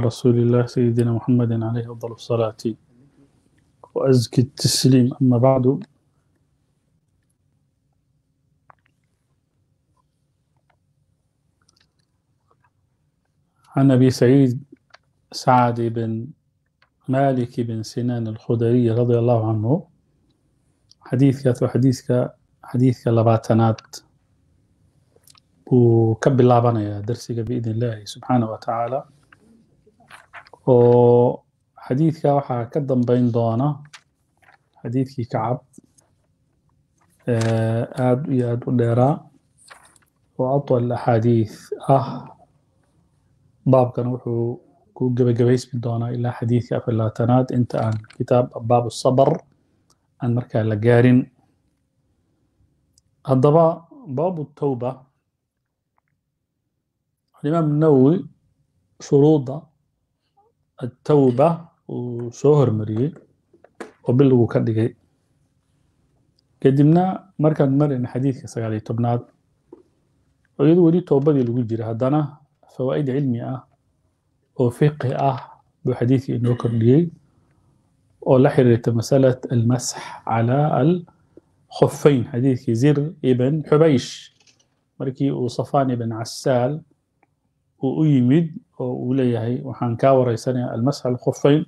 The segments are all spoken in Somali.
رسول الله سيدنا محمد عليه أفضل الصلاة وأزكي التسليم أما بعد عن أبي سعيد سعد بن مالك بن سنان الخدري رضي الله عنه حديثك حديثك حديثك لباتنات وكب اللعبانة يا درسك بإذن الله سبحانه وتعالى oo xadiidka waxaa ka dambeyn doona xadiidkii kacab aad iyo aad u dheeraa oo atwal axaadiis ah baabkan wuxuu ku gebagabaysmi doonaa ilaa xadiidka afalaatanaad inta aan kitaab baab sabar aan markaa la gaarin haddaba baabu tawba alimaam nawowi shuruuda atawba uu soo hormariyey oo bilowgu ka dhigay kadibna markaan marayna xadiidka sagaaliyo tobnaad oo iyadu weli toobadii lagu jira haddana fawaa'id cilmi ah oo fiqhi ah buu xadiidkii inoo kordhiyey oo la xiriirta masalad almasx calaa alkhuffayn xadiidkii zir ibn xubaysh markii uu safaan ibn casaal uu u yimid oo uu leeyahay waxaan kaa wareysanayaa almasx alkhufayn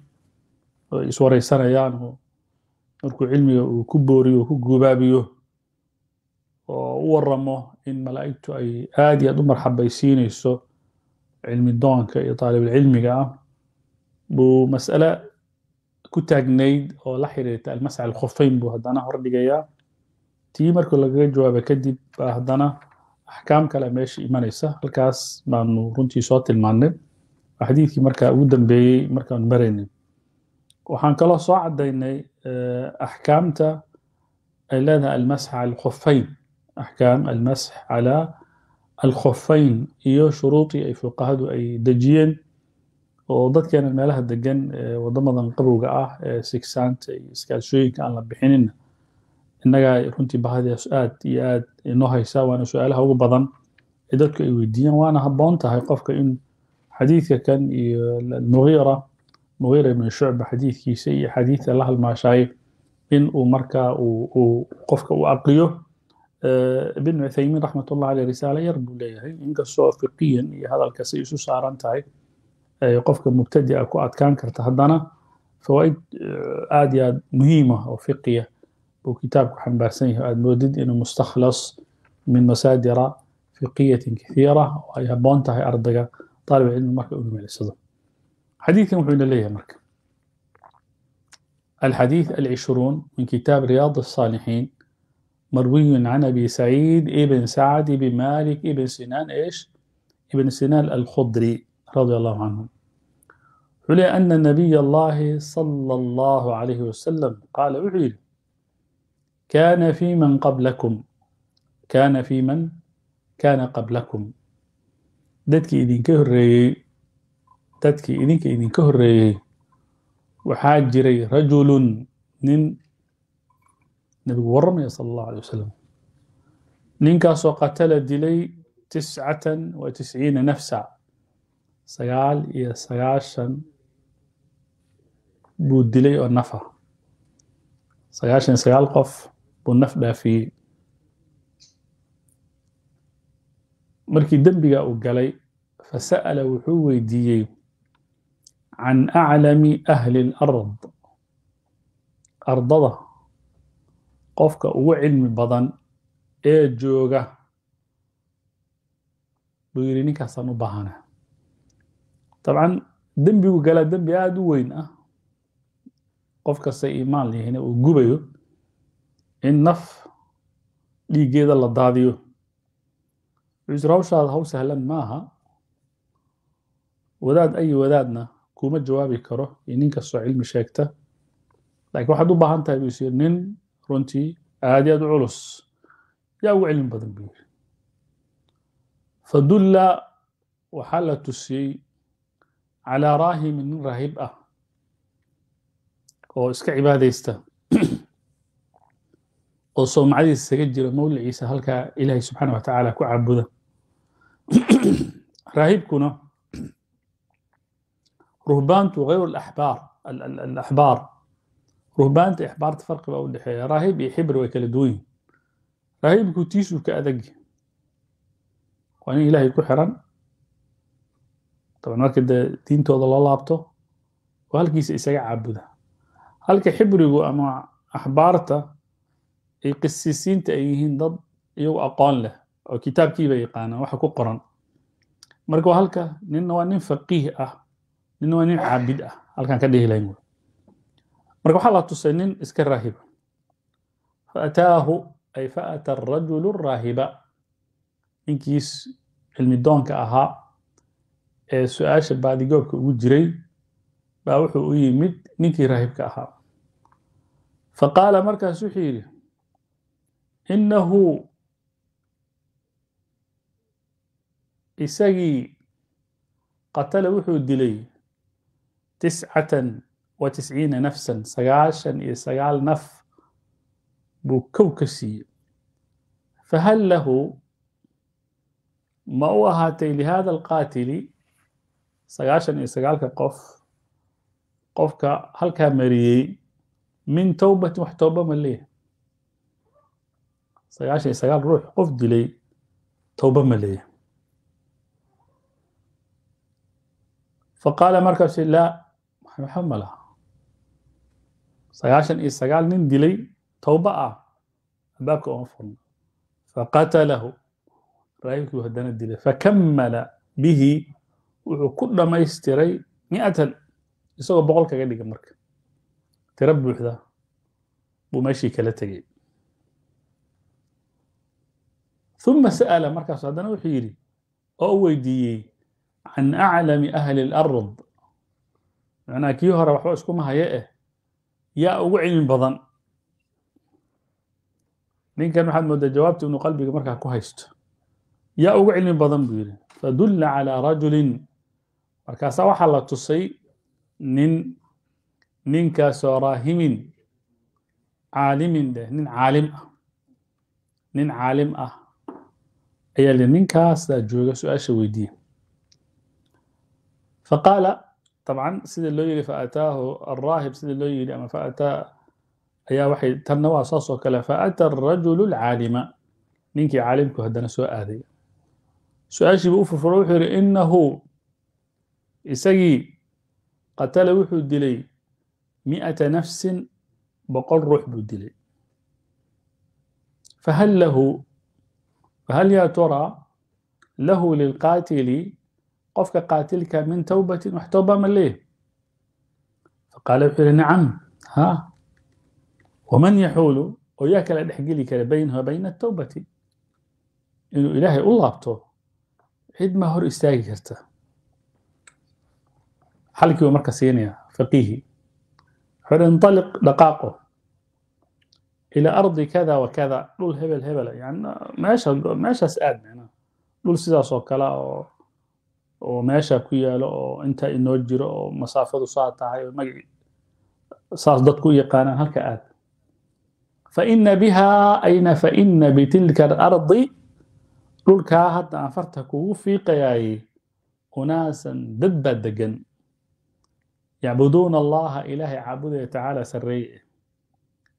oo is wareysanayaan oo markuu cilmiga uu ku booriyo o ku gubaabiyo oo u waramo in malaa'igtu ay aad iyo aad u marxabaysiinayso cilmi doonka iyo taalibulcilmiga ah buu mas'ale ku taagnayd oo la xiriirta almasx alkhufayn buu haddana hordhigayaa tii markuu lagaga jawaabo kadib baa haddana axkaam kale meesha imanaysa halkaas baanu runtii soo tilmaannay xadiidkii markaa ugu dambeeyey markaanu maraynay waxaan kaloo soo caddaynay eh, axkaamta ay leedahay almasx cala alkhofayn axkaam almasx cala alkhofayn iyo shuruudii ay fuqahadu ay dejiyeen oo dadkeena meelaha degan eh, waddamadan qabowga ah ee eh, sigsaanta iyo iskaashooyinka aan la bixinina innaga runtii bahadias aad iyo aad inoo haysa waana su-aalaha ugu badan ee dadku ay weydiiyaan waana haboon tahay qofka in xadiidka kan iyo muiira muiira ibn shucba xadiidkiisa iyo xadiidka la halmaashaay in uu marka uu qofka u aqriyo ibn cuthaymiin raxmat ullah aleyh risaale yar buu leeyahay inkastoo fiqiyan iyo hadalkasay isu saaran tahay qofka mubtadica ku adkaan karta haddana fawaaid aad iyo aad muhiima ah oo fiqiya ah. وكتابك عن بارسنيه المودد انه مستخلص من مصادر فقهيه كثيره وهي بونتا هي اردغا طالب علم مرك علم الاسلام حديث محمد الله مرك الحديث العشرون من كتاب رياض الصالحين مروي عن أبي سعيد ابن سعد بن مالك ابن سنان إيش؟ ابن سنان الخضري رضي الله عنه حلي أن النبي الله صلى الله عليه وسلم قال أعيد كان في من qablakum kaana fi man kaana qablakum dadkii idinka horeeyey dadkii idinka idinka horeeyey waxaa jiray rajulun nin nebigu warramaya sal allahu alay wasalam ninkaasoo qatala dilay tiscatan wa tisciina nafsa sagaal iyo sagaashan buu dilay oo nafa sagaashan sagaal qof buu naf dhaafiyey markii dembiga uu galay fasa'ala wuxuu weydiiyey can aclami ahli اlard ardada qofka ugu cilmi badan ee jooga buu yidhi ninkaasaan u baahana dabcan dembigu galaa dembi aada u weyn ah qof kasta imaan lihina uu gubayo in naf dhiiggeeda la daadiyo ra hawshaada haw sahlan maaha wadaad ay wadaadna kuma jawaabi karo iyo nin kastoo cilmi sheegta laakiin waxaad u baahan tahay buu nin runtii aad iyo aad u culus yaa ugu cilmi badan buu yiri fadulla waxaa la tusiyey calaa raahimin nin raahib ah oo iska cibaadaysta oo soomacadiisa isaga jira mawliciisa halkaa ilaahay subxaana wa tacaala ku caabuda raahibkuna ruhbaantu hayru axbaar alaxbaar ruhbaanta axbaarta farqi baa u dhexeeya raahib iyo xibri way kala duwan yihin raahibku tiisuu ka adag waa nin ilaahay ku xiran daban marka dee diintooda loo laabto oo halkiisa isaga caabuda halka xibrigu ama axbaarta ay qisiisiinta ay yihiin dad iyagu aqoon leh oo kitaabkiiba yaqaanaan waxa ku qoran marka waa halka ninna waa nin faqiih ah ninna waa nin caabid ah halkaan ka dhihi lahayn marka waxaa la tusay nin iska raahiba faataahu ay faata arajulu raahiba ninkiis cilmidoonka ahaa ee su-aasha baadigoobka ugu jiray baa wuxuu u yimid ninkii raahibka ahaa faqaala markaas wuxuu yidhi innahu isagii qatala wuxuu dilay tiscatan wa tisciina nafsan sagaashan iyo sagaal naf buu kow ka siiyey fahal lahu ma u ahaatay lihada alqaatili sagaashan iyo sagaalka qof qofka halkaa mariyey min towbatin wax tooba ma sagaashan iyo sagaal ruux qof dilay towba ma leeyahay faqaala markaas laa maxaa ma laha sagaashan iyo sagaal nin dilay towba ah albaabka ooma furna faqatalahu raayibkii haddana dilay fakammala bihi wuxuu ku dhammaystiray mi'atan isagoo boqol kaga dhiga marka tira buuxda buu meeshii kala tegey uma sa'ala markaasu haddana wuxuu yidhi oo u weydiiyey can aclami ahli اlard macnaa kii hore waxba iskuma haye eh yaa ugu cilmi badan ninkan waxaad moodaa jawaabta inuu qalbiga markaa ku haysto yaa ugu cilmi badan buu yidhi fadulla calىa rajulin markaasaa waxaa la tusay nin ninkaasoo raahimin caalimin dheh nin caalim ah nin caalim ah ayaa li ninkaasaa jooga su-aasha weydiiye faqaala abcan sida loo yidhi faataahu araahib sida loo yidhi ama faataa ayaa waxay tanna waa saas oo kale faata arajulu lcaalima ninkii caalimku haddana soo aaday su-aashiibuu aashii u furfuro wuxuu yidhi inahu isagii qatala wuxuu dilay miata nafsin boqol ruux buu dilay fahal lahu فهل يا ترى له للقاتل qofka qaatilka min tawbatin wax tooba ma فقال faqaala wuxuu yihi nacam ha waman yaxuulu oo yaa kala dhex geli kara baynahu bayna atawbati inuu ilaahay u laabto cid ma hor istaagi karta xalkii buu marka siinaya faqiihi wuxuu inطaliq ilى ardi kada wakada dhul hebel hebela yani meeshaas aadna na dhul sidaasoo oo kale oo oo meesha ku yaalo oo inta inoo jiro oo masaafadu saa tahay oo magaci saas dadku u yaqaanaan halka aad faina biha ayna faina bitilka alardi dhulkaa hadda aan farta kugu fiiqayaay unaasan dad baa degan yacbuduuna allaha ilaahay caabudaya tacaala sarreeye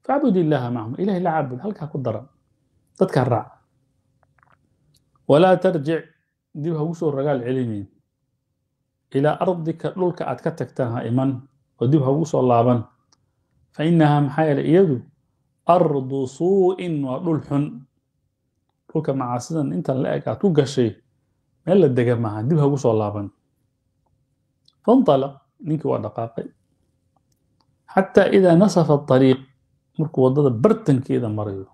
facbud illaha macahum ilahay la caabud halkaa ku daran dadkaa raac walaa tarjic dib hagu soo ragaal celinin ilaa ardika dhulka aad ka tagtaan ha iman oo dib hagu soo laaban fa inahaa maxaa yeele iyadu ardu suu'in waa dhul xun dhulka macaasidan intan la eg aad ku gashay meel la dega maaha dib hagu soo laaban fanalaq ninkii waa dhaqaaqay xataa idaa nasafa ariiq markuu waddada bartankeeda marayo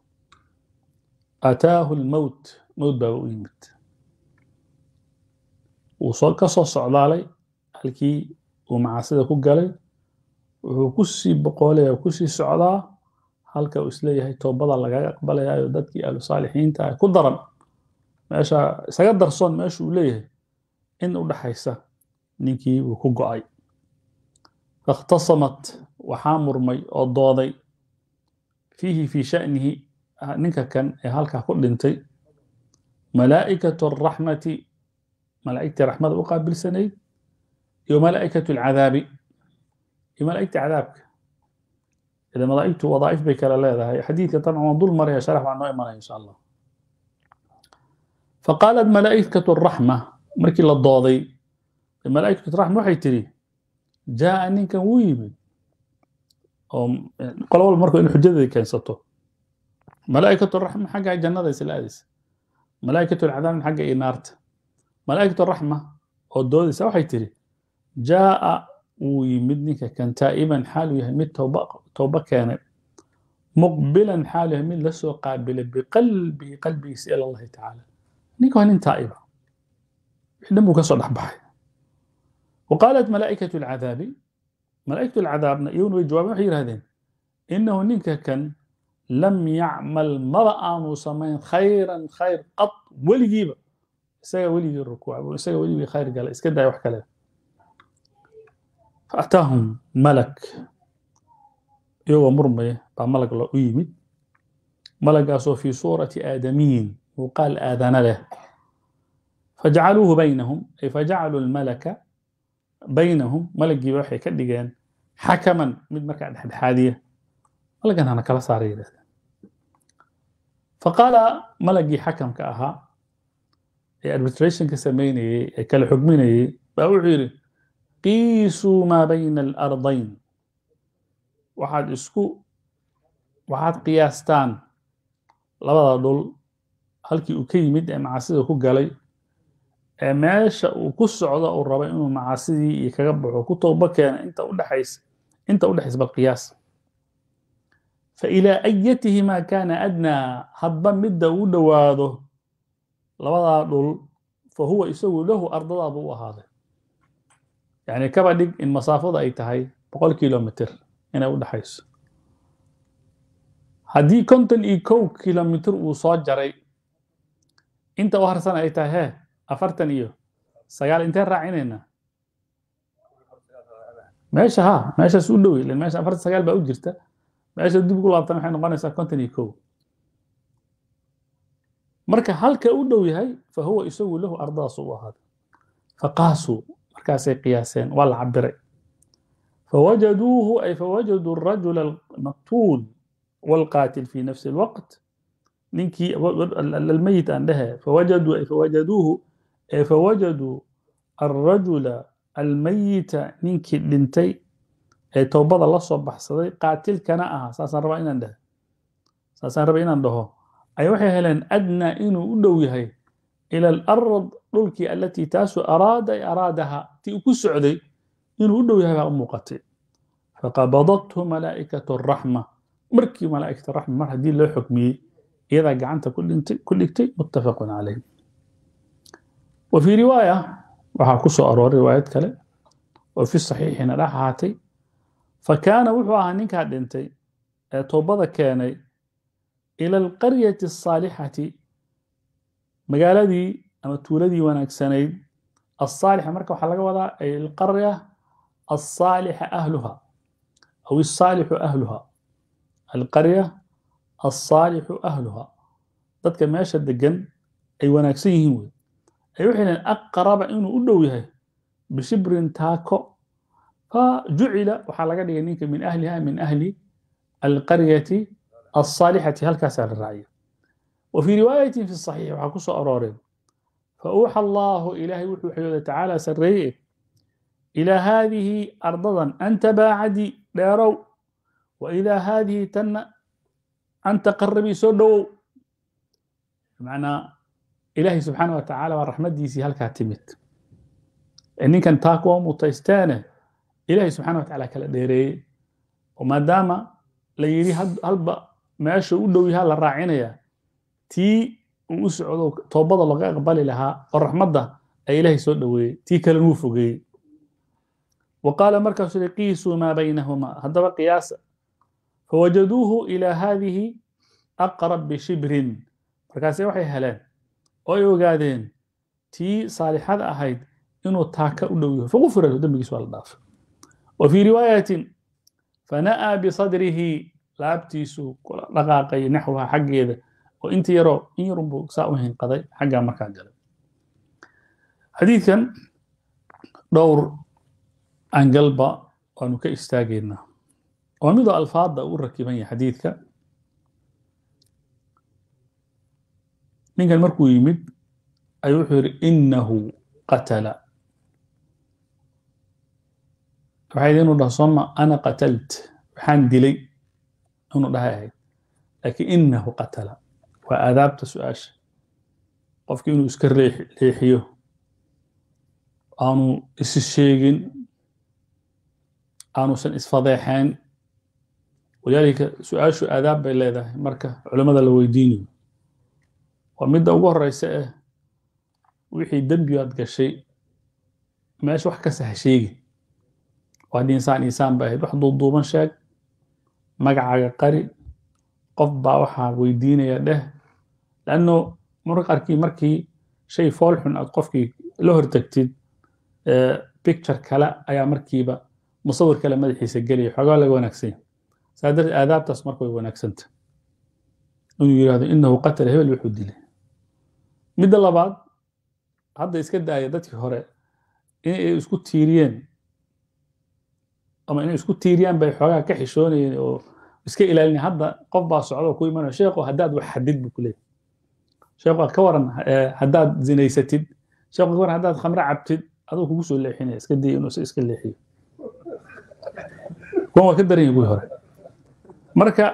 ataahu lmowt mowt baaba u yimid wuu ka soo socdaalay halkii uu macaasida ku galay wuxuu kusii boqoolaya kusii socdaa halka uu isleeyahay toobada lagaga aqbalayaayo dadkii ahlu saalixiinta ay ku daran meesha isaga darsoon meeshu uu leeyahay in u dhaxaysa ninkii wuu ku go-ay fakhtasamat waxaa murmay oo dooday fiihi fii shanihi ah, ninka kan ee halkaa ku dhintay malaa'ikatu araxmati malaa'igtii raxmada u qaabilsanayd iyo malaa'ikatu alcadaabi iyo malaa'igta cadaabka idan malaa'igtu wadaa'if bay kale leedahay xadiidka dabcan waan dul maraya sharax baa noo imanaya insha allah faqaalat malaa'ikatu araxma markii la dooday malaa'ikatu raxma waxay tiri jaa'a ninkan wuu yimid oo eh, qolo walba marku in xujadeedi keensato malaaikatu raxma xagga jannada isla aadaysa malaaikatu alcadaabin xagga iyo naarta malaaikatu raxma oo doodaysa ah waxay tiri jaa'a wuu yimid ninka kan taa'iban xaal yahay mid tooba keenay muqbilan xaal yahay mid lasoo soo qaabilay biqalbihi qalbigiisa ila allahi tacaala ninka waa nin taa'iba wixi dhan buu ka dhex baxay wa qaalat malaa'ikatu alcadaabi malaa'igtul cadaabna iyaguna way jawaabeen waxay yihahdeen inahu ninka kan lam yacmal maba aanu samayn khayran khayr qad weligiiba isagaa weligii rukuuca isagaa weligii khayr gala iska daaya wax kale faataahum malak iyagoo murmaya baa malag la u yimid malagaasoo fii suurati aadamiyin muuqaal aadana leh fajcaluuhu baynahum ay fajacaluu lmalaka baynahum malagiiba waxay ka dhigeen xakaman mid markaa dhexdhexaadiya malagan hana kala saara yidhahdeen faqaala malagii xakamka ahaa ee arbitrationka sameynayey ee kala xugminayey baa wuxuu yidhi qiisuu maa bayna alardayn waxaad isku waxaad qiyaastaan labada dhul halkii uu ka yimid ee macaasida ku galay ee meesha uu ku socdo uu raba inuu macaasidii iyo kaga baxo ku tooba keena inta udhexaysa inta u dhexaysa balqiyaas fa ilaa ayatihimaa kaana adnaa hadba midda uu dhowaado labadaa dhul fa huwa isagu lahu ardadaaba u ahaaday yacni kaba dhig in masaafada ay tahay boqol kilomitr inay u dhexayso haddii konton iyo kow kilomitr uu soo jaray inta u harsan ay tahay hee afartan iyo sagaal inteen raacinayna meesha ha meeshaas u dhowey l meesha afartan sagaal baa u jirta meesha dib ugu laabtan waxay noqonaysaa konton iyo kow marka halka u dhow yahay fa huwa isagu lahu ardaasu u ahaaday faqaasuu markaasay qiyaaseen waa la cabiray فوجدوه أي فوجدوا الرجل المقتول والقاتل في نفس الوقت ننكي الميت عندها فوجدوا أي فوجدوه ee fawajaduu alrajula almayita ninkii dhintay ee towbada la soo baxsaday qaatilkana ahaa saasaan rabaa inaan dhaho saasaan raba inaan dhaho ay waxay heleen adnaa inuu u dhow yahay ila alard dhulkii alatii taasu araada ay araadaha tii ku socday inuu u dhow yahay baa u muuqatay faqabadathu malaa'ikatu araxma markii malaa'ikata raxma mar haddii loo xukmiyey iyadaa gacanta ku dhigtay muttafaqun calayh wafii riwaaya waxaa ku soo arooray riwaayad kale oo fi saxiixina dhex ahaatay fa kaana wuxuu ahaa ninkaa dhintay ee toobada keenay ila alqaryati asaalixati magaaladii ama tuuladii wanaagsanayd asaalixa marka waxaa laga wadaa ay alqarya asaalixa ahluha aw isaalixu ahluha alqarya asaalixu ahluha dadka meesha degan ay wanaagsan yihiin wey ay waxay dhaheen aqraba inuu u dhow yahay bishibrin taako fa jucila waxaa laga dhigay ninka min ahliha min ahli alqaryati alsaalixati halkaasaa la raacya wa fii riwaayatin fi saxiix waxaa ku soo arooreen fa uuxa allaahu ilaahay wuxuu waxyooda tacaala sarreeye ilaa haadihi ardadan anta baacadi dheerow wa ilaa haadihi tanna anta qarabii soo dhowow manaa ilaahay subxaana wa waa raxmaddiisii halkaa timid ninkan taa kuwa mutaysteene ilaahay subxana wa kala dheereeyey oo maadaama la yidhi halba meesha u dhow yahaa la raacinaya tii uu u socdo toobada loga aqbali lahaa oo raxmadda ay ilaahay soo dhoweeyey tii kalena wuu fogeeyey wa qaala markaasuu yihi qiisuu maa baynahumaa haddaba qiyaasa fawajaduuhu ilaa haadihi aqrab bishibrin markaase waxay heleen ooay ogaadeen tii saalixada ahayd inuu taaka u dhow yaho faqufira lahu dembigiis waa la dhaafay wa fii riwaayatin fana'aa bisadrihi laabtiisuu kula dhaqaaqaya naxwaha xaggeeda oo inta yaroo in yarunbuu saa u hinqaday xaggaa markaa galay xadiidkan dhowr angalba waanu ka istaagaynaa waa midoo alfaadda uu rakiban yahay xadiidka ninkan markuu yimid ayuu wuxuu yidhi innahu qatala waxay inu dhaho sooma ana qatalt waxaan dilay inuu dhaha ahayd laakiin innahu qatala waa aadaabta su-aasha qofki inuu iska leexiyo aanu isi sheegin aanuusan isfadeexeen walidaalika su-aashu aadaab bay leedahay marka culimmada la weydiinayo waa midda ugu horeysa ah eh, wixii dembi aad gashay meesha wax kasta ha sheegin oo haddii insaan insaan ba ahayd wax duuduuban sheeg magacaaga qari qof baa waxaa weydiinaya dheh lanno marka qaarkii markii shay fool xun aad qofkii la hortagtid eh, picture kale ayaa markiiba musawir kale madaxiisa gelaya xoogaa laga wanaagsanya saa darteed aadaabtaas marka way wanaagsanta inuu yidhaahdo inahu qatala hebel wuxuu dilay midda labaad hadda iska daaya dadkii hore in ay isku tiiriyeen ama inay isku tiiriyaan bay xoogaha ka xishoonayeen oo iska ilaalin hadda qof baa socda ku imanayo sheekhu haddaad wax xadid buu ku leeyahy ka waran eh, haddaad zinaysatid sheekhu ka waran haddaad khamre cabtid aduu kugu soo leexinaya iska daya inuu iska leexiyo kuwan waa ka daran yihin kuwii hore marka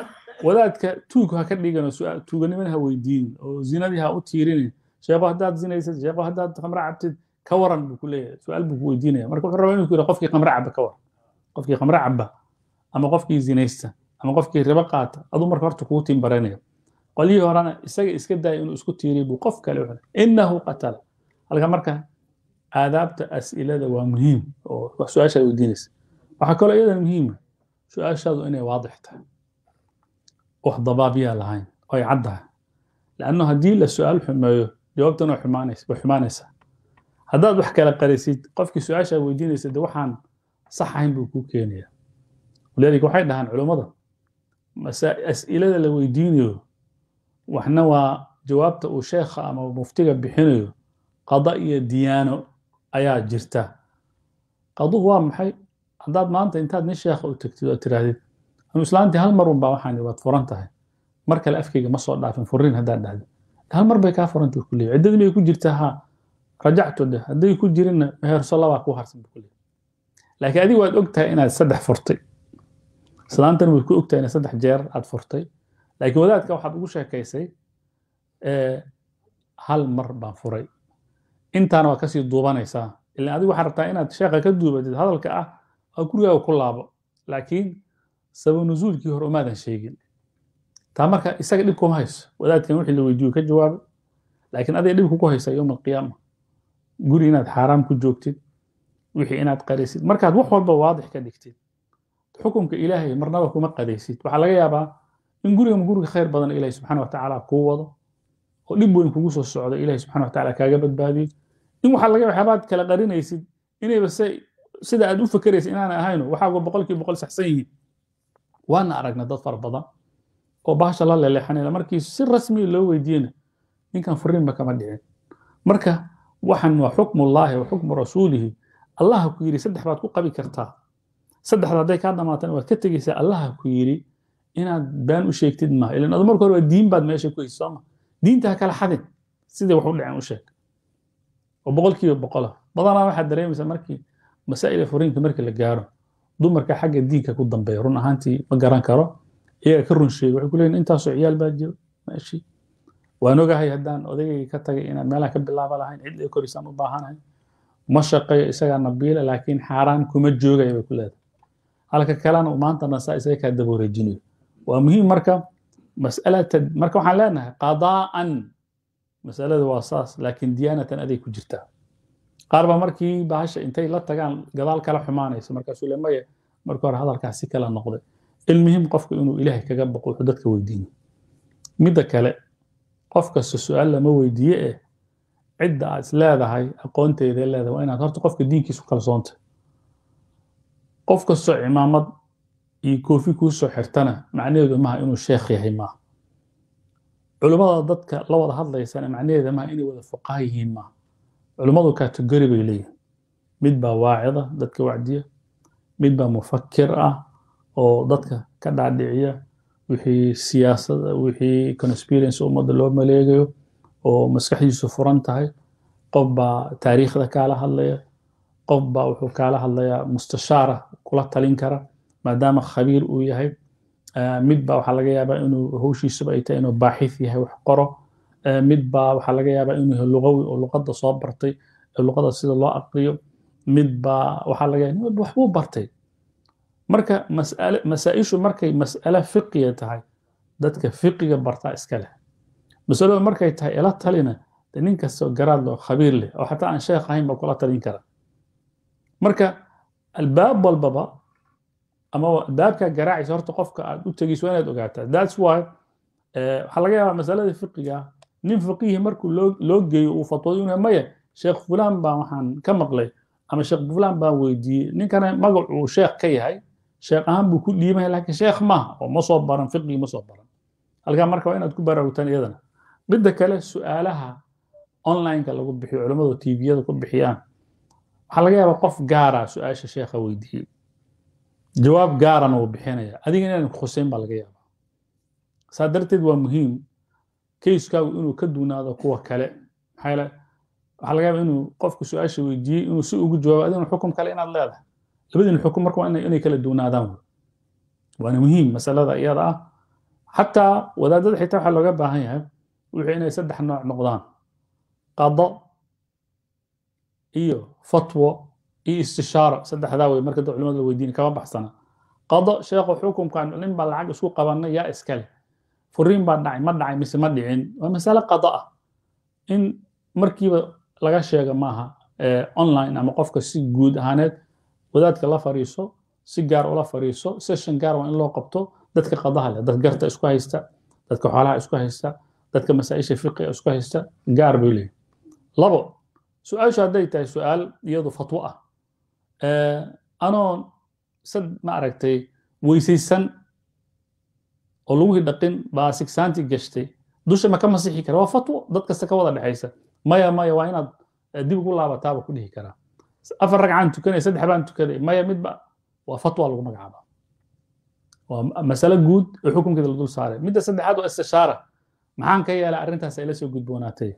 wadaadka tuug ka dhigan oo tuuganimada ha weydiin oo zinadii ha u tiirinin sheekhu haddaad zinaysad sheekhu haddaad khamre cabtid ka waran buu ku su-aal buu ku weydiinaya marka wuxuu rabaa inuu ku yidhi qofkii khamre cabba ka waran qofkii khamre cabba ama qofkii zinaysta ama qofkii ribo qaata aduu marka horta kuu tiimbaraynayo qolyihii horena isaga iska daaya inuu isku tiiriyo buu qof kale wuxuu innahu qatala halka marka aadaabta as'ilada waa muhiim oo wax su-aashaad weydiinaysa waxaa kaloo iyadan muhiima ah, su-aashaadu inay waadix tahay wax dabaabiyaa lahayn oo ay caddahay lanno haddii la su-aal xumeeyo jawaabtuna way xumaanaysaa haddaad wax kala qarisid qofkii su-aashaa weydiinaysa de waxaan sax ahayn buu kuu keenayaa walidaalika waxay dhahaan culummada ilada la weydiinayo waxna waa jawaabta uu sheekha ama muftiga bixinayo qada iyo diyaano ayaa jirta qaduhu waa maxay haddaad maanta intaad nin sheekha u tagtid oo tirahdid anu islaantii hal mar unbaa waxaan waad furan tahay mar kale afkayga ma soo dhaafin furrin haddaad dhahdi hal mar bay kaa furanta kuley ciddadin ay ku jirta ha rajacto de hadday ku jirinna meherso labaa kuu harsan kuley laakiin adigu waad ogtahay inaad saddex furtay islaantan way ku ogtahay inaad saddex jeer aad furtay laakiin wadaadka waxaad ugu sheekaysay hal mar baan furay intaana waad kasii duubanaysaa ilaan adigu waxaad rabtaa inaad sheekha ka duubatid hadalka ah aa gurigaaga ku laabo laakiin sabanusuulkii hore umaadan sheegin taa marka isaga dhib kuma hayso wadaadkan wixii la weydiyo ka jawaaba laakiin adiga dhibka ku haysa yowm alqiyaama guri inaad xaaraam ku joogtid wixii inaad qarisid markaad wax walba waadix ka dhigtid xukunka ilaahay marnaba kuma qadaysid waxaa laga yaabaa in gurigama guriga khayr badan ilahay subxana watacaala kuu wado oo dhib weyn kugu soo socdo ilahay subxana watacaala kaaga badbaadiyo in waxaa laga waxyaabaad kala qarinaysid inayba se sida aad u fakeraysid inaana ahayno waxaagu boqolkiiba boqol saxsan yihiin waana aragna dad fara badan oo bahasha la leleexanayna markii si rasmi loo weydiiyena ninkan furiinba kama dhicin marka waxan waa xukmullaahi wa xukmu rasuulihi allaha ku yidhi saddex baad ku qabi kartaa saddexda hadday kaa dhamaatana waad ka tegeysaa allaha ku yidhi inaad been u sheegtid maaha ilan adu marka hore waa diin baad meesha ku haysa sooma diinta ha kala xadin sidai wax u dhicin u sheeg oo boqolkiiba boqola badanaa waxaad dareemaysaa markii masaa'ila furiinka markii la gaaro dumarka xagga diinka ku dambeeya run ahaantii ma garan karo iyaga ka run sheege waxay kuleeyiin intaasoo ciyaal baa jiro maashi waan ogahay haddaan odaygayga ka tagay inaan meelaha ka bilaaba lahayn cid ee korisaan u baahanahay ma shaqeeyo isagaa nabiila laakiin xaaraan kuma joogaya bay ku leedahay halka kalena maanta nasaa isaga kaa dabooreejinayo waa muhiim marka mas'alatan marka waxaan leenahay qadaa'an masalada waa saas laakiin diyaanatan aday ku jirtaa qaar baa markii bahasha intay la tagaan gadaal kala xumaanaysa markaasuu le maya hore hadalkaas si kala noqday المهم qofku inuu ilaahay kaga baqo wuxuu dadka weydiinay midda kale qof su-aal lama weydiiye eh cidda aad is leedahay aqoonteeda leedahay waa inaad horta qofka diinkiisu kalsoonta qof kastoo cimaamad iyo koofi kuusoo xirtana macnaheedu maha inuu sheekh yahay maaha culimmada dadka la wada hadlaysana macnaheeda maha inay wada fuqaha yihiin maaha culimmadu kategori bay leeyihin mid baa waacida dadka wacdiya mid baa mufakir ah oo dadka ka dhaadhiciya wixii siyaasada wixii consperance ummadda loo maleegayo oo maskaxdiisu furan tahay qof baa taariikhda kaala hadlaya qof baa wuxuu kaala hadlayaa mustashaara kula talin kara maadaama khabiir uu yahay mid baa waxaa laga yaabaa inuu howshiisuba ay tahay inuu baaxif yahay wax qoro mid baa waxaa laga yaabaa inuu yahay luqawi oo luqadda soo bartay luqada sida loo aqriyo mid baa waxaa laga yaabaa waxbuu bartay marka masaaishu markay mas'alo fiqiga tahay dadka fiqiga bartaa iska leh masaladu markay tahay ila talina de nin kastoo garaad loo khabiir leh oo xataa aan sheekh ahayn kula talin kara marka albaab walbaba ama albaabkaa garaacaysa horta qofka aad u tegayso waa inaad ogaataa thats why eh, waxaa laga yaabaa masalada fiqiga nin fiqihi markuu loo geeyo uu fatwoodo inuu maya sheekh fulan baan waxaan ka maqlay ama sheekh fulan baan weydiiyey ninkana magacu uu sheekh ka yahay sheekhaan buu ku dhiibaya lakiin sheekh maaha oo ma soo baran fiqigi ma soo baran halkaa marka waa inaad ku baraarugtaan iyadana midda kale su-aalaha onlineka lagu bixiyo culammadu tviyada ku bixiyaan waxaa laga yaabaa qof gaara su-aasha sheekha weydiiyey jawaab gaarana wuu bixinaya adiga inaan khuseyn baa laga yaabaa saa darteed waa muhiim kayskaagu inuu ka duunaado kuwa kale maxaa waxaa laga yaabaa inuu qofka su-aasha weydiiyey inuu si ugu jawaabo adiguna xukun kale inaad leedahay labadan xukun marka waa inay kala duwanaadaan waana muhiim masalada iyada ah xataa wadaadada xitaa waxaa looga baahan yahay wixii inay saddex nooc noqdaan qado iyo fatwo iyo istishaaro saddexdaa wey marka culimada la weydiina kama baxsana qado sheekhu xukunkan nin baa lacag isku qabanna yaa iskale furiin baa dhacay ma dhacay mise ma dhicin waa masalo qado ah in markiiba laga sheega maaha eh, online ama qofka si guud ahaaneed wadaadka la fariiso si gaar ula fariiso session gaar waa in loo qabto dadka qadaha leh dad garta isku haysta dadka xoolaha isku haysta dadka masaaisha isha isku haysta gaar bay leeyihin labo su-aashu hadday tahay su-aal iyadu fatwo ah anoo sad ma weysaysan oo laguhii dhaqin baa sigsaantii gashtay dusha ma ka masixi kara waa fatwo dad kasta ka wada dhexaysa maya maya waa inaad dib ugu laabataaba ku dhihi karaa afar ragcaan tukanaya saddex baan tukanaya maya midba waa fatwa lagu magacaaba waa masalo guud oo xukunkeeda la saaray midda saddexaad waa istishaara maxaan ka yeelay arrintaas ay la soo gudboonaatay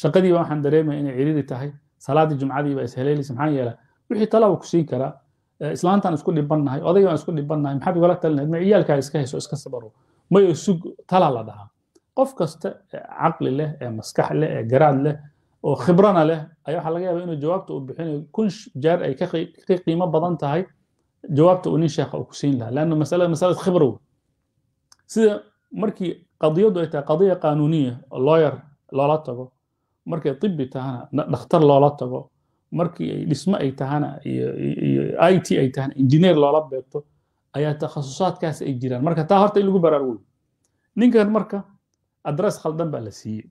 shaqadiiba waxaan dareemaya inay ciriiri tahay salaadii jumcadiiba ishaleelaysa maxaan yeelay wixii talaaba ku siin karaa islaantaan isku dhibannahay oday baan isku dhibannahay maxaad igala talinayd ma ciyaalkaa iska hayso iska sabaro mayo sug tala la dhahaa qof kasta ee caqli leh ee maskax leh ee garaad leh oo khibrana leh ayaa waxaa laga yaaba inuu jawaabta uu bixinayo kun jaar ay ka qiimo badan tahay jawaabta uu nin sheekha uu ku siin lahaa leanna masalada masalad khibra wey sida markii qadiyadu ay tahay qadiya qaanuuniya oo loola tago markay tibbi tahana dhakhtar loola tago markii ay dhismo ay tahana iyo i t ay tahana injineer loola beegto ayaa takhasusaadkaas ay jiraan marka taa horta in lagu baraarugo ninkan marka adres khaldan baa la siiyey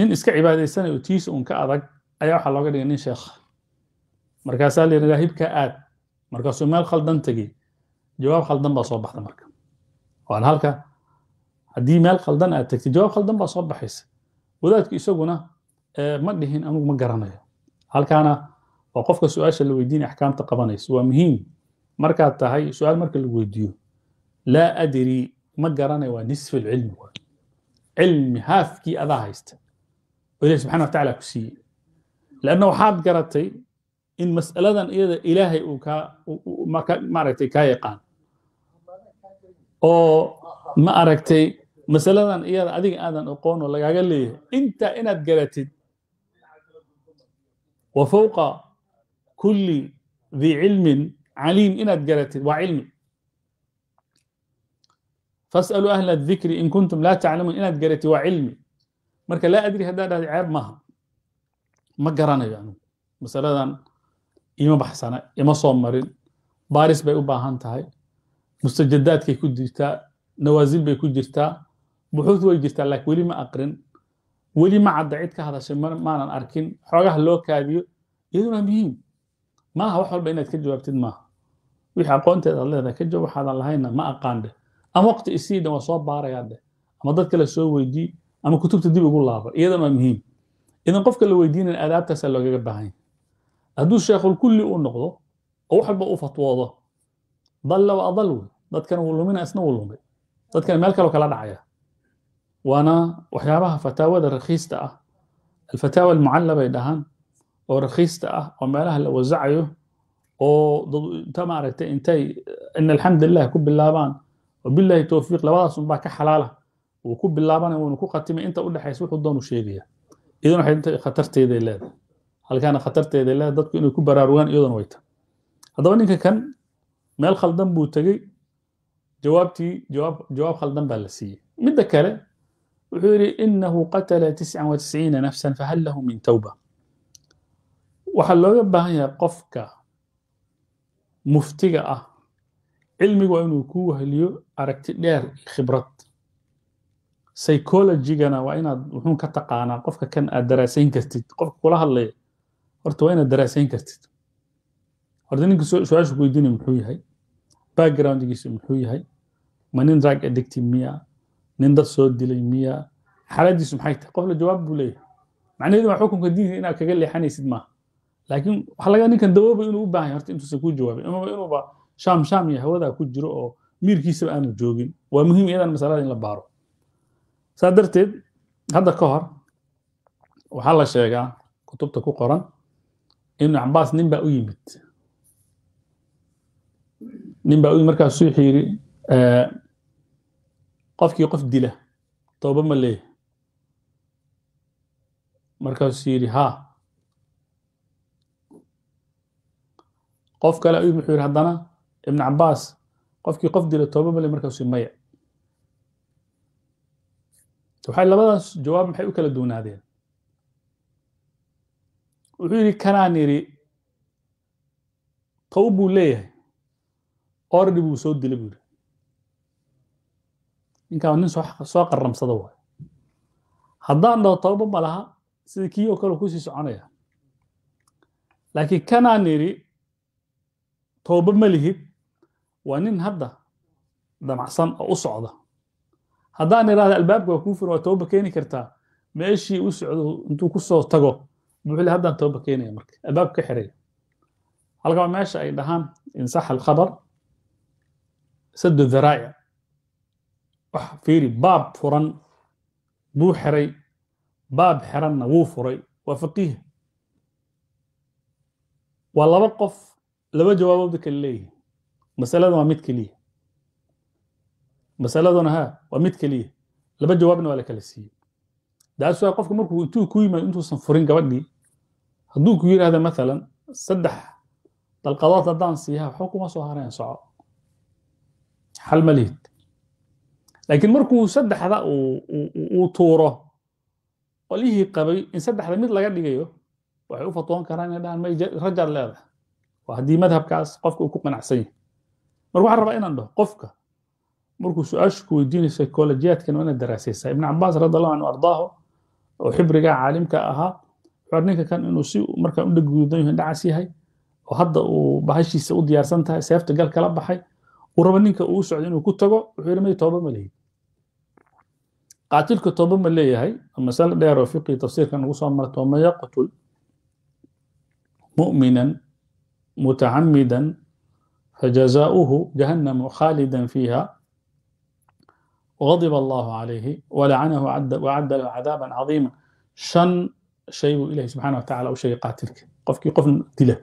nin iska cibaadaysanayo tiisa uun ka adag ayaa waxaa looga dhigay nin sheekha markaasaa la yidhahdaa hibkaa aad markaasuu meel khaldan tegi jawaab khaldan baa soo baxda marka waan halka haddii meel khaldan aad tagtid jawaab khaldan baa soo baxaysa wadaadku isaguna eh, ma dhihin anugu ma garanayo halkaana waa qofka su-aasha la weydiinaya axkaamta qabanaysa waa muhiim markaad tahay su-aal marka lagu weydiiyo laa adri ma garanayo waa nisfi lcilmi cilmi haafkii adaa haysta oo ilahi subxana watacala ku siiyey lanna waxaad garatay in mas'aladan iyada ilaahay uu kaa maaragtay kaa yaqaan oo ma aragtay masaladan iyada adiga aadan aqoon oo lagaaga leeyahay inta inaad garatid wa fowqa kulli dii cilmin caliim inaad garatid waa cilmi fasaluu ahla adikri in kuntum laa taclamuun inaad garatid waa cilmi marka laa adri haddaa dhahda ceeb maaha ma garanayo anigu masaladan ima baxsana ima soo marin baaris bay u baahan tahay mustajadaadkay ku jirtaa nawaasil bay ku jirtaa buxuud way jirtaa laakiin weli ma aqrin weli ma cadda cid ka hadashay maanan arkin xoogaha loo kaadiyo iyaduna muhiim maaha wax walba inaad ka jawaabtid maaha wixii aqoonteed leedahay ka jawaab waxaadan lahayna ma aqaan dheh ama waqti isiidhan waa soo baarayaa dheh ama dad kale soo weydii ama kutubta dib ugu laabo iyadana waa muhiim idan qofka la weydiinaya aadaabtaasaa loogaga baahan yahay hadduu sheekhulkulli uu noqdo oo wax walba u fatwoodo dalla wa adal wey dadkana wuu lumina isna wuu lumay dadkana meel kaloo kala dhacaya waana waxyaabaha fataawada rakhiista ah alfataawa almucalla bay dhahaan oo rakhiista ah oo meelaha la wasacayo oo ta maaragtay intay ina alxamdu ku bilaabaan wabilaahi towfiiq labadaas unbaa ka xalaala wuu ku bilaabanaya wuuna ku khatimay inta udhexaysa wuxuu doonu sheegaya iyadan waxay khatarteeday leedahay halkaana khatarteeday leedahay dadku inay ku baraarugaan iyadoona wayta haddaba ninka kan meel khaldan buu tegey jawaabtii jawaab jawaab khaldan baa la siiyey midda kale wuxuu yidhi inahu qatala tiscan wa tisciina nafsan fahal lahu min tawba waxaa looga baahan yahay qofka muftiga ah cilmigu waa inuu ku wahliyo aragti dheer iyo khibrad psychologigana waa inaad wuxuun ka taqaanaa qofka kan aad daraasayn kartid qofka kula hadlaya horta waa inaad daraasayn kartid horta ninka su-aashu weydiinaya muxuu yahay backgroundgiisu muxuu yahay ma nin drug addictive miya nin dad soo dilay miya xaaladiisu maxay tahay qof la jawaab buu leeyahay macnaheedu waa xukunka diinka inaad kaga leexanaysid maaha laakiin waxa laga ninkan daboobay inuu u baahan horta intuusan kuu jawaabin amaba inuuba shaam iyo hawadaa ku jiro oo miirkiisaba aanu joogin waa muhiim iyadan masalada in la baaro saa darteed hadda ka hor waxaa la sheegaa kutubta ku qoran ibnu cabaas nin baa u yimid nin baa u yimid markaasu wuxuu yidhi eh, qofkii qof dila tooba ma leeyahy markaasu yihi haa qof kale u yimid wuxuu yihi haddana ibnu cabaas qofkii qof dila tooba ma leeyahy markaasuu maya waxay labadaas jawaab maxay u kala duwanaadeen wuxuu yidhi kanaan yidhi tawb buu leeyahay ordi buu soo dila buu yidhi ninkaa nin soo qaramsada waay haddaan dhaho tawba ma laha sida kii oo kale kusii soconaya laakiin kanaan yidhi tawba ma lihid waa nin hadda damacsan oo u socda haddaan idhahda albaabka waa kuu fura waa tooba keeni kartaa meeshii u socdo intuu kusoo tago muxuu le haddaan tooba keenaya marka albaabka ka xiray halkaa meesha ay dhahaan insax alkhabar sadu dharaa'ic wax fiiri baab furan buu xiray baab xiranna wuu furay waa faqiih waa laba qof laba jawaaboodba kala leeyihi masalada waa mid keliya masaladuna ha waa mid keliya laba jawaabna waa la kala siiyey daasuha qofka markuu intuu ku yimaado intuusan furin gabadhii hadduu ku yidhaahda maalan saddex dalqadood haddaan siiyaha waxba kuma soo harayn soco xal ma lihid laakiin markuu saddexda uu tuuro qolihii qabay in saddexda mid laga dhigayo waxay u fatwoon karaan inay dhahaan may rajaad leedahay waa haddii madhabkaas qofka uu ku qanacsan yahay marka waxaan rabaa inaan dhaho qofka markuu su-aasha ku weydiinaysa kolejiyaadkan waa inaad daraasaysaa ibn cabaas radiallahu anhu ardaaho oo xibrigaa caalimka ahaa wuxuu ninka kan inuu si markaa u dhegguudan yahay dhacas yahay oo hadda uu bahashiisa u diyaarsan tahay seefta gal kala baxay uu rabo ninka uu socdo inuu ku tago wuxuu yidhi mid tooba ma lehid qaatilka tooba ma leeyahay masale dheer oo fiqii tafsiirka nagu soo marto ma yaqtul mu'minan mutacamidan fajazaa'uhu jahannamu khaalidan fiiha غضب الله عليه ولعنه وعد له cadaaba cadiima shan shay buu ilahi subxana watacala u sheegay qaatilka qofkii qof dila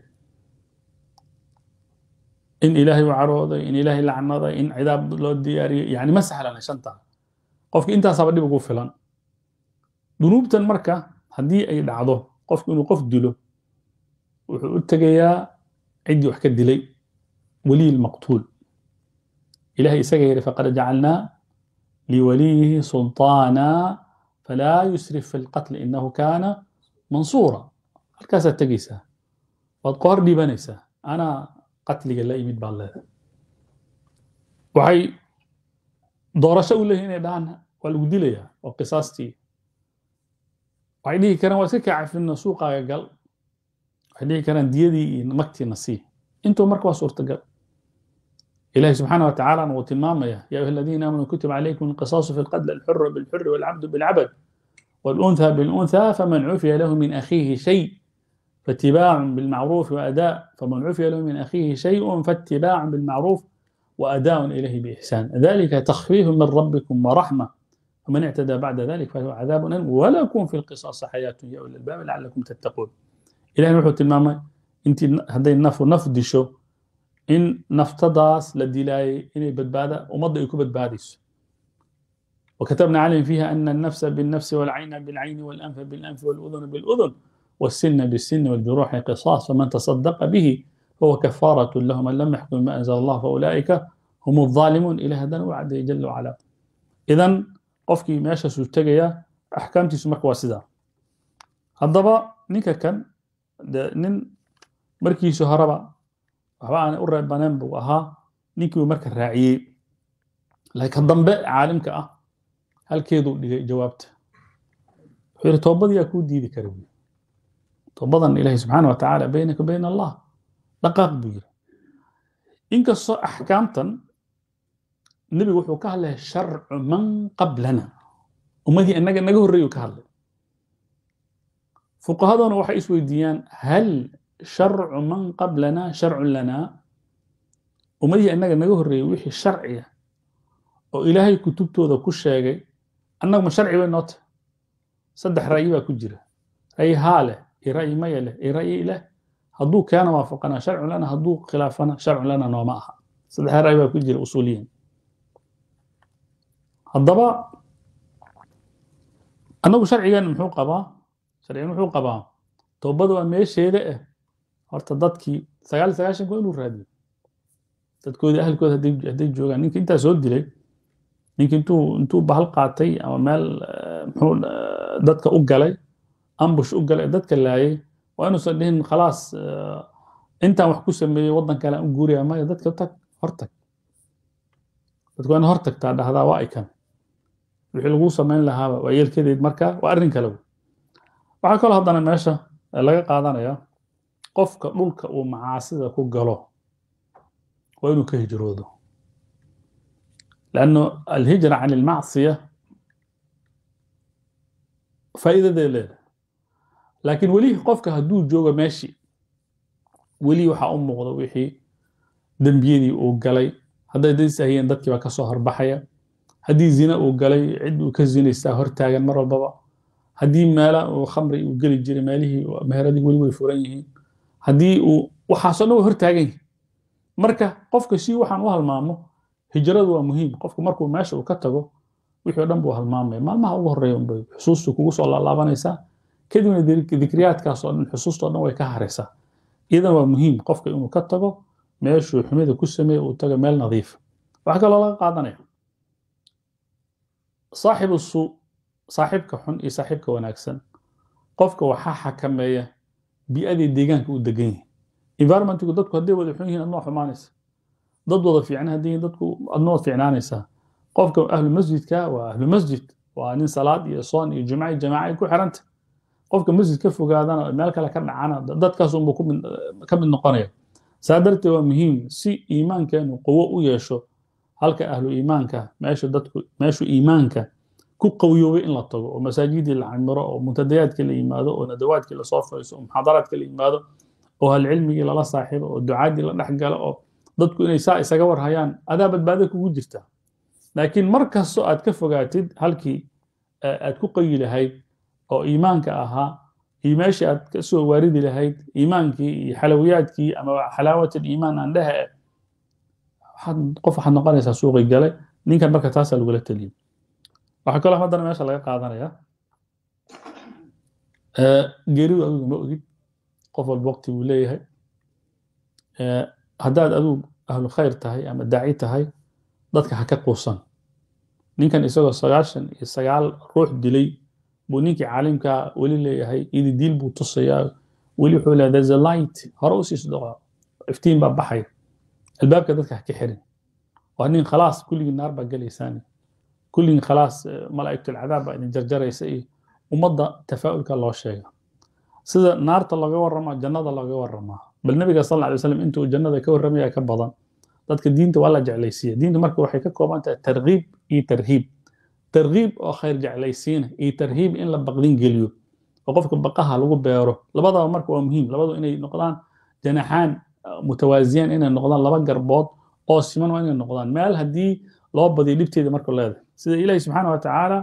in ilaahay u carooday in ilaahay lacnaday in cidaab loo diyaariyey yani ma sahlana shantaa qofki intaasaaba dhib ugu filan dunuubtan marka haddii ay dhacdo qofku inuu qof dilo wuxuu u tegayaa ciddii wax ka dilay weliy lmaqtuul ilahay لوليه سلطانا فلا يسرف في القتل إنه كان منصورا halkaas aad tegaysaa waad qoor dhibanaysaa anaa qatliga la imid baad leedahay waxay doorasho u leeyihin inay dhahaan waa lagu dilayaa waa qisaastii waxay dhihi karaan waa iska kaacafina suuqaaga gal waxay dhihi karaan diyadii iyo magtiina sii intuu marka waa suurtagal إلهي سبحانه وتعالى الماما يا أيها الذين آمنوا كتب عليكم القصاص في القتل الحر بالحر والعبد بالعبد والأنثى بالأنثى فمن عفي له من أخيه شيء فاتباع بالمعروف وأداء فمن عفي له من أخيه شيء فاتباع بالمعروف وأداء إليه بإحسان ذلك تخفيف من ربكم ورحمة ومن اعتدى بعد ذلك فهو عذاب أليم ولكم في القصاص حياة يا أولي الباب لعلكم تتقون إلهي نوح الماما أنت هذا نفو نفو دي شو in naftadaas la dilaayay inay badbaada ummadda ay ku badbaadayso وكتبنا عليهم فيها أن النفس بالنفس والعين بالعين والأنف بالأنف والأذن بالأذن والسن بالسن والجروح قصاص فمن تصدق به فهو كفارة له من لم يحكم ما أنزل الله فأولئك هم الظالمون إلى هذا وعد جل وعلا إذا قفكي ماشى سوتجيا أحكامتي سمك واسدا هذا نيكا كان نين مركي سهربا waxba aan u reeb buu ahaa ninkii marka raaciyey laka dambe caalimka ah halkeeduu dhigay jawaabta wuxuu yihi toobadiyaa kuu diidi kara buui toobadan ilaahi subxaana watacaala baynaka bayn allah dhaqaaq buu yiri inkastoo axkaamtan nebigu wuxuu ka hadlay sharcu man qablana ummadii inaga naga horreeyuu ka hadlay fuqahaduna waxay isweydiiyaan hal sharcu man qablana sharcun lanaa ummadihii annaga naga horreeyey wixii sharciya oo ilaahay kutubtooda ku sheegay annaguma sharci bay noo tahay saddex ra'yi baa ku jira ra'yi haa leh iyo ra'yi maya leh iyo ra'yi ilaah hadduu keena waafaqana sharcun lana hadduu khilaafana sharcun lana nooma aha saddexa ra'yi baa ku jira usuuliyan haddaba annagu sharcigeena muxuu qabaa sharcigan wuxuu qabaa toobada waa meesheeda ah horta dadkii sagaal sagaashan kun inuu raadiyo dadkoodii ahalkooda hadday joogaan ninka intaa soo dilay ninka intuu intuu bahal qaatay ama meel eh, muxuu eh, dadka u galay ambush u galay dadka laayay waa inuusan dhihin khalaas eh, intaan wax ku sameeyey waddan kale u guuraya maya dadka tag hortag dadku waa in hor dhahdaa waa ay kan wixii lagu samayn lahaaba waa yeelkadeed marka waa arrin kale waxaa kaloo haddana meesha laga qaadanaya qofka dhulka uu macaasida ku galo waa inuu ka hijroodo lanno alhijra can almacsiya faa'idadee leedahay laakiin weli qofka hadduu joogo meeshii weli waxaa u muuqda wixii dembiyadii uu galay hadday daisahiyeen dadkii baa ka soo horbaxaya haddii zina uu galay cid uu ka zinaystaa hortaagan mar walbaba haddii meela uu khamri uu geli jiray meelihii meheradii weli way furan yihiin haddii uu waxaaso dhan wa hortaagan yahay marka qofka si waxaan u halmaamo hijradu waa muhiim qofku markuu meesha uu ka tago wixii o dhan buu halmaamaya maalmaha ugu horreeya unbay xusuustu kugu soo laalaabanaysaa kadibna dikriyaadkaasoo dhan xusuustoo dhan way ka haraysaa iyadan waa muhiim qofka inuu ka tago meeshuu xumida ku sameeya uu tago meel nadiifa waxaa kaloo laga qaadanaya saaxibu suu saaxiibka xun iyo saaxiibka wanaagsan qofka waxaa xakameeya biadii deegaanka u degan yahay environmentgu dadku hadday wada xun yihiin adnoo xumaanaysa dad wada fiican hadday dadku adnoo fiicnaanaysaa qofka ahlu masjidka waa ahlu masjid waa nin salaad iyo soon iyo jumca iyo jamaaca ay ku xiranta qofka masjid ka fogaadana meel kale ka dhacana dadkaas unbuu ka mid noqonaya saa darteed waa muhiim si iimaankeenu qowo u yeesho halka ahlu iimaanka meesha dadku meeshu iimaanka ku qawyoobay in la tago oo masaajidii la camiro oo muntadeyaadka la yimaado oo nadawaadkii lasoo faiiso oo muxaadaraadka la yimaado oo halcilmigii lala saaxiibo oo ducaadii la dhex galo oo dadku inay saa isaga warhayaan adaa badbaado kugu jirta laakiin mar kastoo aad ka fogaatid halkii eh, aad ku qayi lahayd oo iimaanka ahaa iyo meeshii aad kasoo waaridi lahayd iimaankii iyo xalawiyaadkii ama xalaawatin iimaan aan dhehe qof waxaad noqonaysaa suuqi gale ninkan marka taasaa lagula teliya waxaa kaloo haddana meesha laga qaadanayaa eh, geeridu adugu ma ogid qof walba waqti buu leeyahay eh, haddaad adigu ahlu khayr tahay ama daaci tahay dadka ha ka quusan ninkan isagoo sagaashan iyo sagaal ruux dilay buu ninkii caalimkaa weli leeyahay idi diil buu tusayaa weli wuxuu leeyahay there's a light hore u siis iftiin baa baxay albaabka dadka ha ka xirin waa nin khalaas kulligii naar baa gelaysaani kullin khalaas eh, malaa'igtu alcadaab baa idin jarjaraysa iyo ummadda tafaa'ulka loo sheega sida naarta looga warramaa jannada looga warramaa bal nebiga sal alla alay slam intuu jannada ka warramayaa ka badan dadka diinta waa la jeclaysiiya diinta marka waxay ka kooban tahay targhiib iyo tarhiib targhiib oo khayr jeclaysiina iyo tarhiib in la baqdin geliyo oo qofka baqaha lagu beero labadaba marka waa muhiim labadu inay noqdaan janaxaan eh, mutawaasiyaan inay noqdaan laba garbood oo siman waa inay noqdaan meel haddii loo badiyo dhibteeda markuu leedahay sida ilahi subxaana wa tacaala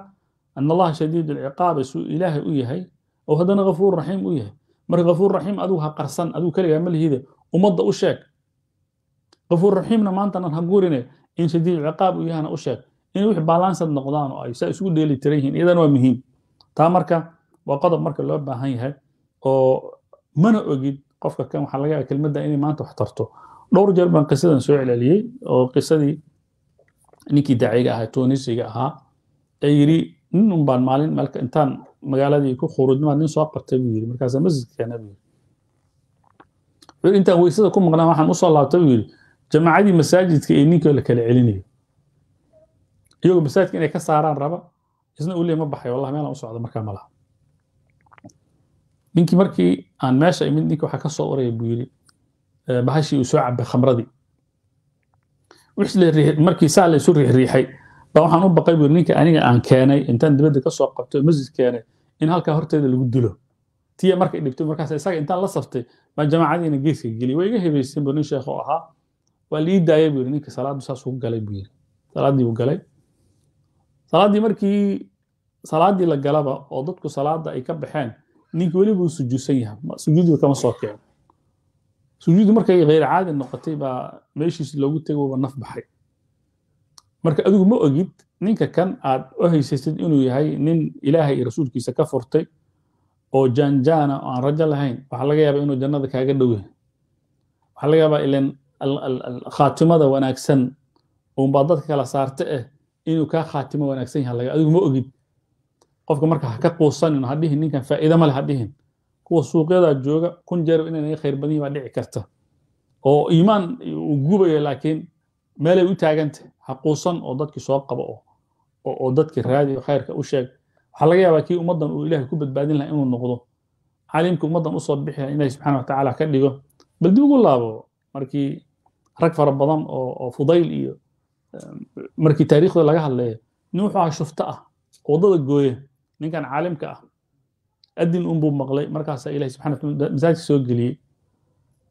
an allaha shadiid lciqaabe suu ilaahay u yahay ou haddana kafuur raxiim u yahay marka kafuur raxiim adigu ha qarsan aduu keligaa malihide ummadda u sheeg kafuur raxiimna maantanan ha gurine in shadiid ciqaab uu yahana u sheeg inay wix balansad noqdaan oo ay saa isugu dheeli tiran yihiin iyadana waa muhiim taa marka waa qodob marka loo baahan yahay oo mana ogid qofka kan waxaa laga yaaba kelmadda inay maanta wax tarto dhowr jeer baan qisadan soo celceliyey oo qisadii ninkii daaciga ahaa toonisiga ahaa ee yiri nin unbaan maalin marka intaan magaaladii ku khuruudnima nin soo qabtay buu yiri markaasaa masjidka buu yiri intaan weysada ku maqnaa waxaan usoo laabtay buu yiri jamaacadii masaajidka iyo ninkii la kala celinayo iyagoo masaajidka inay ka saaraan raba isna uu ma baxay wallahi meelaan u socda markaa ma ninkii markii aan meesha imid ninkii waxaa ka soo oraya buu yiri bahashii uu soo cabay khamradii markii saa la riixriixay baa waxaan u baqay bu ninka aniga aan keenay intaan dibadda ka soo qabto masjid keenay in halkaa horteeda lagu dilo tiya markay dhibtay markaas isaga intaan la saftay baa jamaacadiina geeska geliyay waa iga hebaysan bu nin sheekh ahaa waa lii daayay bu yidhi ninka salaaddu saasuu galay bu yidhi salaaddii uu galay salaaddii markii salaaddii la galaba oo dadku salaadda ay ka baxeen ninkii weli buu sujuudsan yahay sujuudii kama soo keeno sujuudu markay kheyr caadi noqotay baa meeshiis loogu tegooba naf baxay marka adigu ma ogid ninka kan aad u haysaysad inuu yahay nin ilaahay iyo rasuulkiisa ka furtay oo jaanjaana ah oo aan rajo lahayn waxaa laga yaabaa inuu jannada kaaga dhow yahay waxaa laga yaabaa ilan khaatimada wanaagsan uunbaa dadka kala saarta ah inuu kaa khaatimo wanaagsan yahay adigu ma ogid qofka marka ha ka quusanin hadhihin ninkan faa'iido male ha dhihin kuwa suuqyada jooga kun jeer inay naga khayr badan baa dhici karta oo iimaan uu gubaya laakiin meelay u taagantah haquusan oo dadkii soo qaba oo dadkii raadiyo khayrka u sheeg waxaa laga yaabaa kii ummaddan uu ilaahay ku badbaadin lahaa inuu noqdo caalimkii ummaddan usoo bixi ilaahay subxana watacaala ka dhigo bal dib ugu laabo markii rag fara badan oo fudayl iyo markii taariikhda laga hadlayo nin wuxuu ahaa shufto ah waddada gooya ninkan caalimka ah adin unbuu maqlay markaasaa ilahi subxana wataala soo geliyey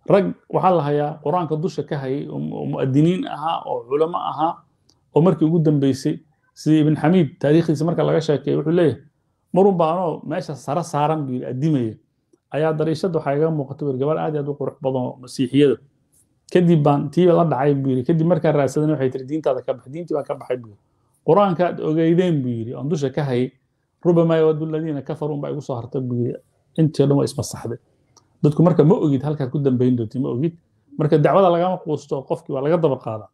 rag waxaa lahayaa qur-aanka dusha ka hayay um, um, mu'adiniin ahaa oo culamo ahaa oo markii ugu dambeysay sidii ibn xamiid taariikhdiisa marka laga sheekeeye wuxuu leeyahay marun baanoo meesha sare saaran buu yidhi addimaya ayaa dariishad waxaa igaga muuqata bur gabal aad iy aad u qurux badan oo masiixiyada kadib baan tiiba la dhacay buu yidhi kadib markaan raadsadana waxay tiri diintaada ka bax diintii baan ka baxay buu yidhi qur-aankaad ogeydeen buu yidhi oon dusha ka hayay rubama yawadu aladiina kafaruun baa igu harta buyi intii o dhan waa ismasaxday dadku marka ma ogid halkaad ku dambayn doonti ma ogid marka dacwada lagama quusto qofkii waa laga daba qaadaa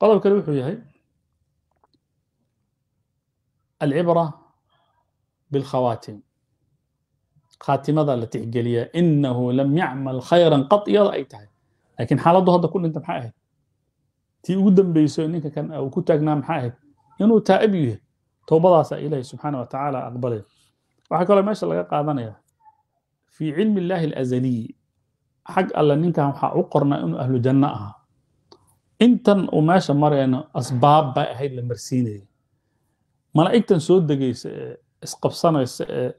qodob kale wuxuu yahay alcibra bilkhawaatim khaatimadaa la tixgeliyaa inahu lam yacmal khayran qad iyada ay tahay laakiin xaaladdu hadda ku dhinta maxay ahayd tii ugu dambayso ninka kan uu ku taagnaa maxay ahayd inuu taa'ib yahay toobadaasa ilaahi subxaana wa tacaala waxaa kaloo meesha laga qaadanaya fii cilmi illaahi alazaliy xag alle ninkan waxaa u qornaa inuu ahlu janno ahaa intan uu meesha marayno asbaab bay ahayd la marsiinaya malaa'igtan soo degaysa ee isqabsanaysa ee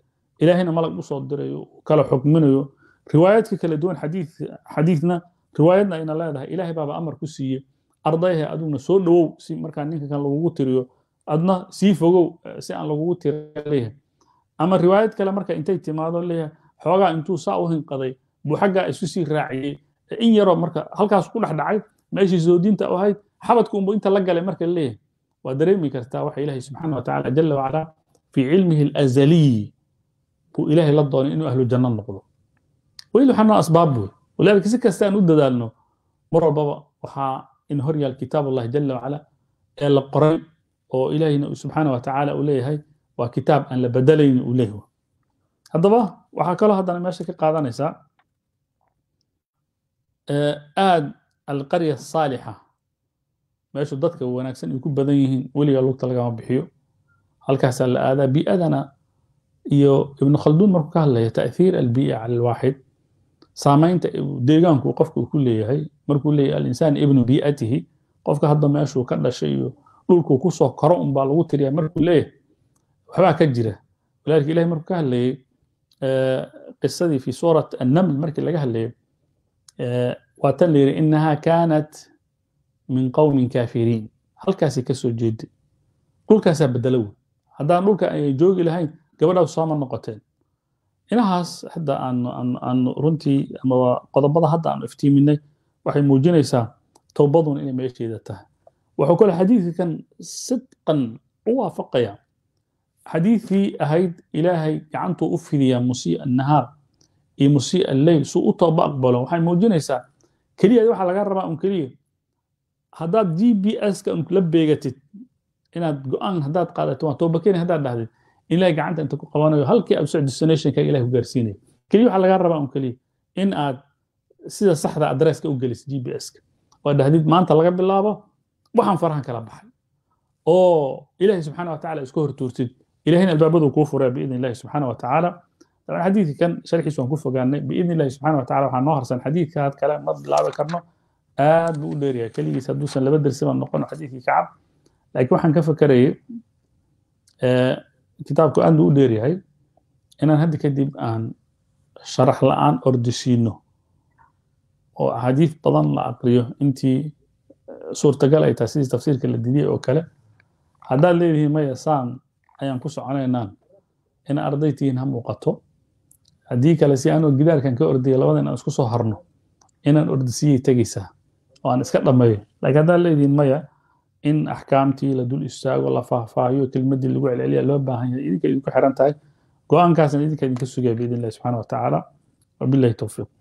ilaahayna malag u dirayo kala xukminayo riwaayaadka kala duwan xadiidna riwaayadna ayna leedahay ilaahay baaba amar ku siiye ardayha adiguna soo dhowow si markaa ninka kan lagugu tiriyo adna sii fogow eh, si aan lagugu tirleeyahay ama riwaayad kale marka intay timaado leeyahay xoogaa intuu saa u hinqaday buu xaggaa isu sii raaciyey e, in yaroo marka halkaas ku dhex dhacay meeshii soodinta u ahayd xabadka unbu inta la galay marka leeyahay waa dareemi kartaa waxa ilaahay subxaana wa tacala jala wacalaa fii cilmihi alazaliy buu ilaahay la doonay inuu ahlu janno noqdo weli waxaana asbaab buy walidaalika si kasta aan u dadaalno mar walbaba waxaa in hor kitaabullahi jala wacala ee la qoray oo ilaahina subxaana wa uu leeyahay waa kitaab aan la bedelaynin uu leeyahy haddaba waxaa kaloo haddana meesha ka qaadanaysaa aad alqarya saalixa meeshu dadka wanaagsan ay ku badan yihiin weligaa lugta lagama bixiyo halkaasaa la aadaa bi'adana iyo ibnu khalduun markuu ka hadlaya ta'hiir albi'a cala alwaaxid saamaynta deegaanku qofka uu ku leeyahay markuu leeyahay alinsaan ibnu bi'atihi qofka hadda meeshuu ka dhashay iyo dhulku kusoo karo unbaa lagu tiriyaa markuu leeyahay waxbaa ka jira walaalika ilahay markuu ka hadlayey eh, qisadii fi suurat annaml markii laga hadlayey eh, waa tan la yidhi kaanat min qowmin kaafiriin halkaasay ka soo jeeday dhulkaasaa bedela wey haddaan dhulka ay joogi lahayn gabadhaa sooma noqoteen inahaas hadda aanu runtii ama qodobada hadda aanu iftiiminay waxay muujinaysaa towbadun inay meesheeda tahay wuxuu kale xadiidkan sidqan u waafaqaya xadiidkii ahayd ilaahay gacantuu u fidiyaa musii'a nahaar iyo musii'a leyl suu u tooba aqbalo waxay muujinaysaa keliya waxaa laga rabaa un keliya haddaad g b s-ka la beegatid inaad go-aan haddaad qaadato waa toobakeni haddaad dhahdid in gacanta inta ku qabanayo halkii absec destinationka ilahay ku gaarsiinayo keliya waxaa laga rabaa un keliya in aad sida saxda adresska u gelisid g b s-ka waa dhahdid maanta laga bilaabo waxaan farahan kala baxay oo ilaahay subxaana watacala iska hortuurtid ilahayna albaabadu kuu furaa biidn illahi subxaana watacaala dabcan xadiidka kan sharxiis waan ku fogaanay biidn illahi subxana watacala waxaa noo harsan xadiidka kale ma bilaabi karno aad buu u dheeryahay keligiis hadduusan laba dersiba noqon xadiidkii kacab laakiin waxaan ka fakarayay eh, kitaabku aad buu u dheeryahay inaan hadda kadib aan sharax la'aan ordisiino oo axaadiis badan la aqriyo intii suurtagal ay tahay sidii tafsiirka la didiyey oo kale haddaad leedihiin maya saan ayaan ku soconaynaan in arday tihiin ha muuqato haddii kale si anoo gidaarkan ka ordiyay labada in isku soo harno inaan ordisiyey tegaysaa oo aan iska dhammeeyo laakiin haddaad leedihiin maya in axkaamtii la dul istaago la faahfaahiyo kelmaddii lagu celceliya loo baahan yahay idinka idinku xiran tahay go-aankaasna idinka idinka sugaya biidn illahi subxana wa tacaala towfiiq